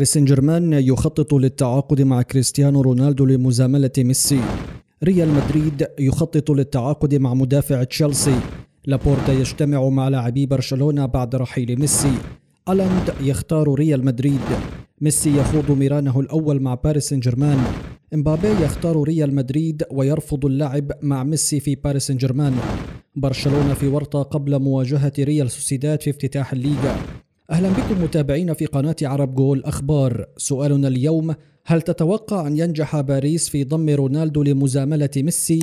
باريس سان جيرمان يخطط للتعاقد مع كريستيانو رونالدو لمزاملة ميسي ريال مدريد يخطط للتعاقد مع مدافع تشيلسي لابورتا يجتمع مع لاعبي برشلونة بعد رحيل ميسي ألاند يختار ريال مدريد ميسي يخوض ميرانه الأول مع باريس سان جيرمان امبابي يختار ريال مدريد ويرفض اللعب مع ميسي في باريس سان جيرمان برشلونة في ورطة قبل مواجهة ريال سوسيداد في افتتاح الليغا أهلا بكم متابعين في قناة عرب جول أخبار سؤالنا اليوم هل تتوقع أن ينجح باريس في ضم رونالدو لمزاملة ميسي؟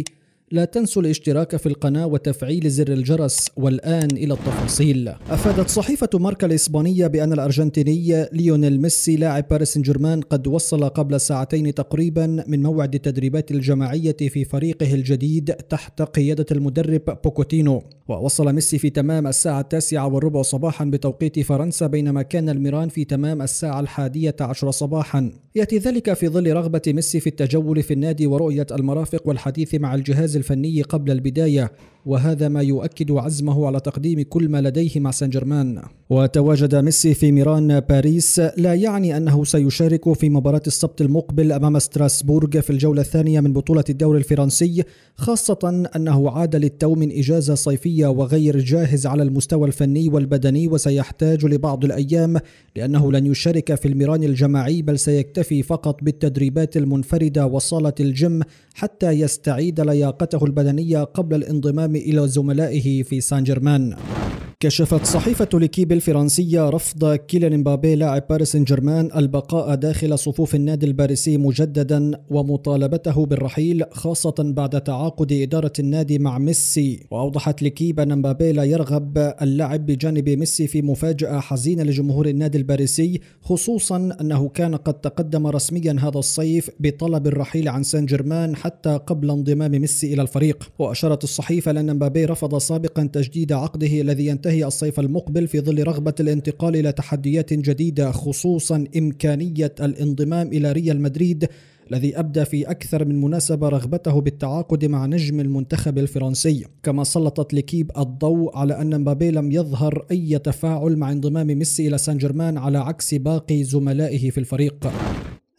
لا تنسوا الاشتراك في القناة وتفعيل زر الجرس والآن إلى التفاصيل أفادت صحيفة ماركا الإسبانية بأن الأرجنتيني ليونيل ميسي لاعب باريس سان جيرمان قد وصل قبل ساعتين تقريبا من موعد التدريبات الجماعية في فريقه الجديد تحت قيادة المدرب بوكوتينو ووصل ميسي في تمام الساعة التاسعة والربع صباحا بتوقيت فرنسا بينما كان الميران في تمام الساعة الحادية عشر صباحا يأتي ذلك في ظل رغبة ميسي في التجول في النادي ورؤية المرافق والحديث مع الجهاز الفني قبل البداية وهذا ما يؤكد عزمه على تقديم كل ما لديه مع سان جيرمان وتواجد ميسي في ميران باريس لا يعني أنه سيشارك في مباراة السبت المقبل أمام ستراسبورغ في الجولة الثانية من بطولة الدوري الفرنسي خاصة أنه عاد للتو من إجازة صيفية وغير جاهز على المستوى الفني والبدني وسيحتاج لبعض الأيام لأنه لن يشارك في الميران الجماعي بل سيكتفي فقط بالتدريبات المنفردة وصالة الجيم حتى يستعيد لياقته البدنية قبل الانضمام إلى زملائه في سان جيرمان كشفت صحيفة ليكيب الفرنسية رفض كيليان مبابي لاعب باريس سان جيرمان البقاء داخل صفوف النادي الباريسي مجددا ومطالبته بالرحيل خاصة بعد تعاقد إدارة النادي مع ميسي وأوضحت ليكيب أن مبابي لا يرغب اللعب بجانب ميسي في مفاجأة حزينة لجمهور النادي الباريسي خصوصا أنه كان قد تقدم رسميا هذا الصيف بطلب الرحيل عن سان جيرمان حتى قبل انضمام ميسي إلى الفريق وأشارت الصحيفة لأن مبابي رفض سابقا تجديد عقده الذي ينتهي ينتهي الصيف المقبل في ظل رغبة الانتقال إلى تحديات جديدة خصوصا إمكانية الانضمام إلى ريال مدريد الذي أبدى في أكثر من مناسبة رغبته بالتعاقد مع نجم المنتخب الفرنسي كما سلطت لكيب الضوء على أن مبابي لم يظهر أي تفاعل مع انضمام ميسي إلى سان جيرمان على عكس باقي زملائه في الفريق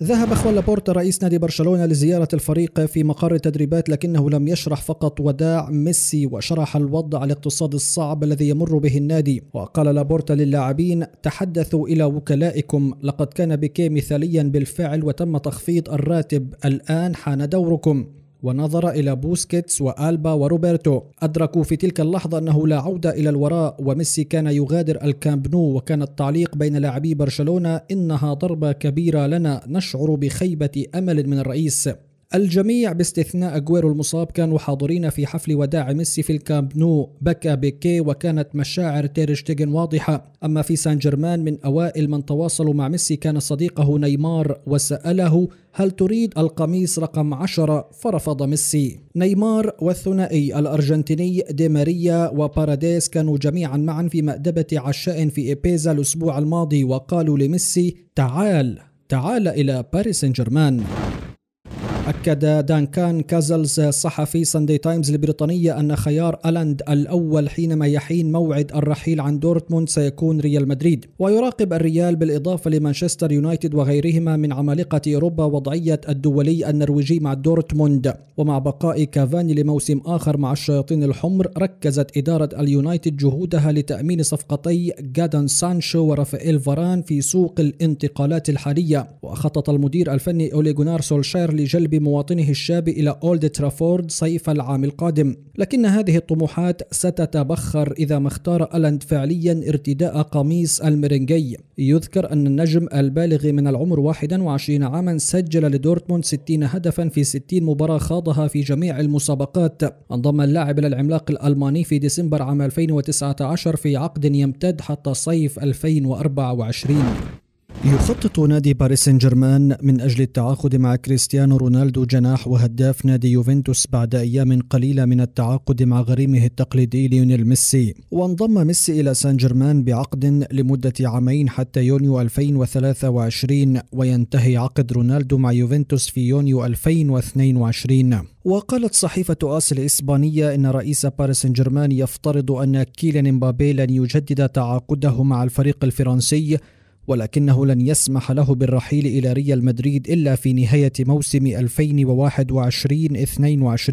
ذهب خوان لابورتا رئيس نادي برشلونة لزيارة الفريق في مقر التدريبات لكنه لم يشرح فقط وداع ميسي وشرح الوضع الاقتصادي الصعب الذي يمر به النادي وقال لابورتا للاعبين تحدثوا إلى وكلائكم لقد كان بيكي مثاليا بالفعل وتم تخفيض الراتب الآن حان دوركم ونظر إلى بوسكيتس وألبا وروبرتو أدركوا في تلك اللحظة أنه لا عودة إلى الوراء وميسي كان يغادر الكامب نو وكان التعليق بين لاعبي برشلونة إنها ضربة كبيرة لنا نشعر بخيبة أمل من الرئيس الجميع باستثناء أجويرو المصاب كانوا حاضرين في حفل وداع ميسي في الكامب نو بكى بيكي وكانت مشاعر تيرشتيغن واضحة أما في سان جيرمان من أوائل من تواصلوا مع ميسي كان صديقه نيمار وسأله هل تريد القميص رقم 10 فرفض ميسي نيمار والثنائي الأرجنتيني دي ماريا وباراديس كانوا جميعا معا في مأدبة عشاء في إيبيزا الأسبوع الماضي وقالوا لميسي تعال تعال إلى باريس سان جيرمان أكد دانكان كازلز صحفي ساندي تايمز البريطانية أن خيار ألاند الأول حينما يحين موعد الرحيل عن دورتموند سيكون ريال مدريد ويراقب الريال بالإضافة لمانشستر يونايتد وغيرهما من عمالقة أوروبا وضعية الدولي النرويجي مع دورتموند ومع بقاء كافاني لموسم آخر مع الشياطين الحمر ركزت إدارة اليونايتد جهودها لتأمين صفقتي جادان سانشو ورافائيل فاران في سوق الانتقالات الحالية وخطط المدير الفني أوليغونار سولشير لجلب بمواطنه الشاب إلى أولد ترافورد صيف العام القادم لكن هذه الطموحات ستتبخر إذا ما اختار ألاند فعليا ارتداء قميص المرنجي يذكر أن النجم البالغ من العمر 21 عاما سجل لدورتموند 60 هدفا في 60 مباراة خاضها في جميع المسابقات انضم اللاعب إلى العملاق الألماني في ديسمبر عام 2019 في عقد يمتد حتى صيف 2024 يخطط نادي باريس سان جيرمان من اجل التعاقد مع كريستيانو رونالدو جناح وهداف نادي يوفنتوس بعد ايام قليله من التعاقد مع غريمه التقليدي ليونيل ميسي وانضم ميسي الى سان جيرمان بعقد لمده عامين حتى يونيو 2023 وينتهي عقد رونالدو مع يوفنتوس في يونيو 2022 وقالت صحيفة آس الإسبانية إن رئيس باريس سان جيرمان يفترض أن كيلان مبابي لن يجدد تعاقده مع الفريق الفرنسي ولكنه لن يسمح له بالرحيل إلى ريال مدريد إلا في نهاية موسم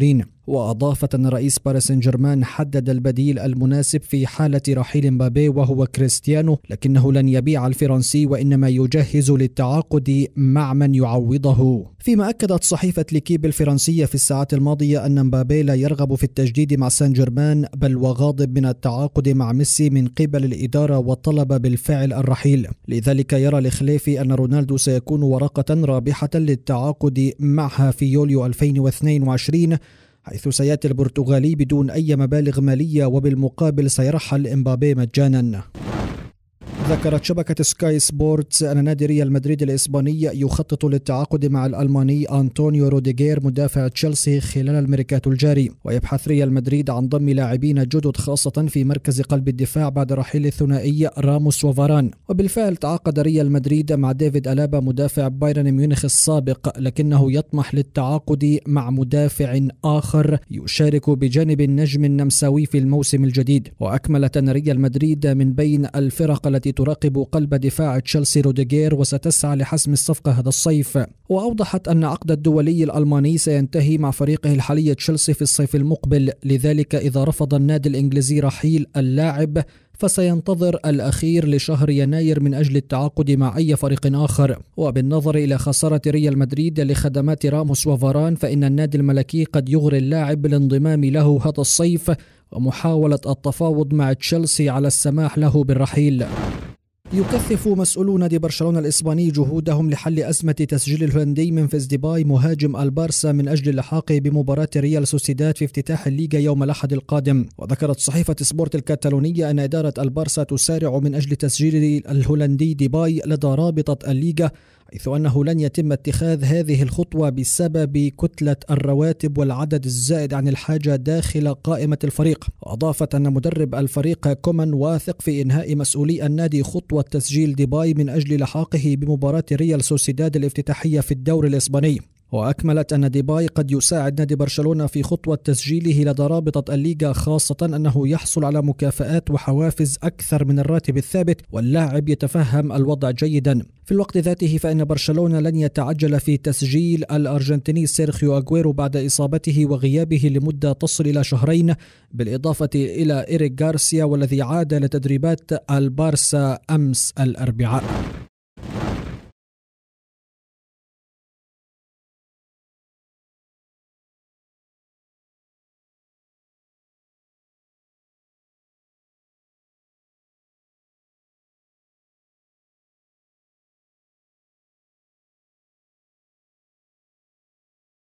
2021-22 واضافت أن رئيس باريس سان جيرمان حدد البديل المناسب في حالة رحيل مبابي وهو كريستيانو لكنه لن يبيع الفرنسي وإنما يجهز للتعاقد مع من يعوضه فيما أكدت صحيفة ليكيب الفرنسية في الساعات الماضية أن مبابي لا يرغب في التجديد مع سان جيرمان بل وغاضب من التعاقد مع ميسي من قبل الإدارة وطلب بالفعل الرحيل لذلك يرى الخليفي أن رونالدو سيكون ورقة رابحة للتعاقد معها في يوليو 2022 حيث سياتي البرتغالي بدون اي مبالغ ماليه وبالمقابل سيرحل امبابي مجانا ذكرت شبكة سكاي سبورتس أن نادي ريال مدريد الإسباني يخطط للتعاقد مع الألماني أنطونيو روديغير مدافع تشيلسي خلال الميركاتو الجاري ويبحث ريال مدريد عن ضم لاعبين جدد خاصة في مركز قلب الدفاع بعد رحيل الثنائي راموس وفاران وبالفعل تعاقد ريال مدريد مع ديفيد ألابا مدافع بايرن ميونخ السابق لكنه يطمح للتعاقد مع مدافع آخر يشارك بجانب النجم النمساوي في الموسم الجديد وأكملت أن ريال مدريد من بين الفرق التي تراقب قلب دفاع تشيلسي روديغير وستسعى لحسم الصفقة هذا الصيف وأوضحت أن عقد الدولي الألماني سينتهي مع فريقه الحالي تشيلسي في الصيف المقبل لذلك إذا رفض النادي الإنجليزي رحيل اللاعب فسينتظر الأخير لشهر يناير من أجل التعاقد مع أي فريق آخر وبالنظر إلى خسارة ريال مدريد لخدمات راموس وفاران فإن النادي الملكي قد يغري اللاعب بالانضمام له هذا الصيف ومحاولة التفاوض مع تشيلسي على السماح له بالرحيل يكثف مسؤولون نادي برشلونة الإسباني جهودهم لحل أزمة تسجيل الهولندي فيز ديباي مهاجم البارسا من أجل اللحاق بمباراة ريال سوسيداد في افتتاح الليغا يوم الأحد القادم وذكرت صحيفة سبورت الكتالونية أن إدارة البارسا تسارع من أجل تسجيل الهولندي ديباي لدى رابطة الليغا حيث أنه لن يتم اتخاذ هذه الخطوة بسبب كتلة الرواتب والعدد الزائد عن الحاجة داخل قائمة الفريق وأضافت أن مدرب الفريق كومان واثق في إنهاء مسؤولي النادي خطوة تسجيل ديباي من أجل لحاقه بمباراة ريال سوسيداد الافتتاحية في الدور الإسباني وأكملت أن ديباي قد يساعد نادي برشلونة في خطوة تسجيله لدى رابطة الليغا خاصة أنه يحصل على مكافآت وحوافز أكثر من الراتب الثابت واللاعب يتفهم الوضع جيدا في الوقت ذاته فإن برشلونة لن يتعجل في تسجيل الأرجنتيني سيرخيو أغويرو بعد إصابته وغيابه لمدة تصل إلى شهرين بالإضافة إلى إيريك غارسيا والذي عاد لتدريبات البارسا أمس الأربعاء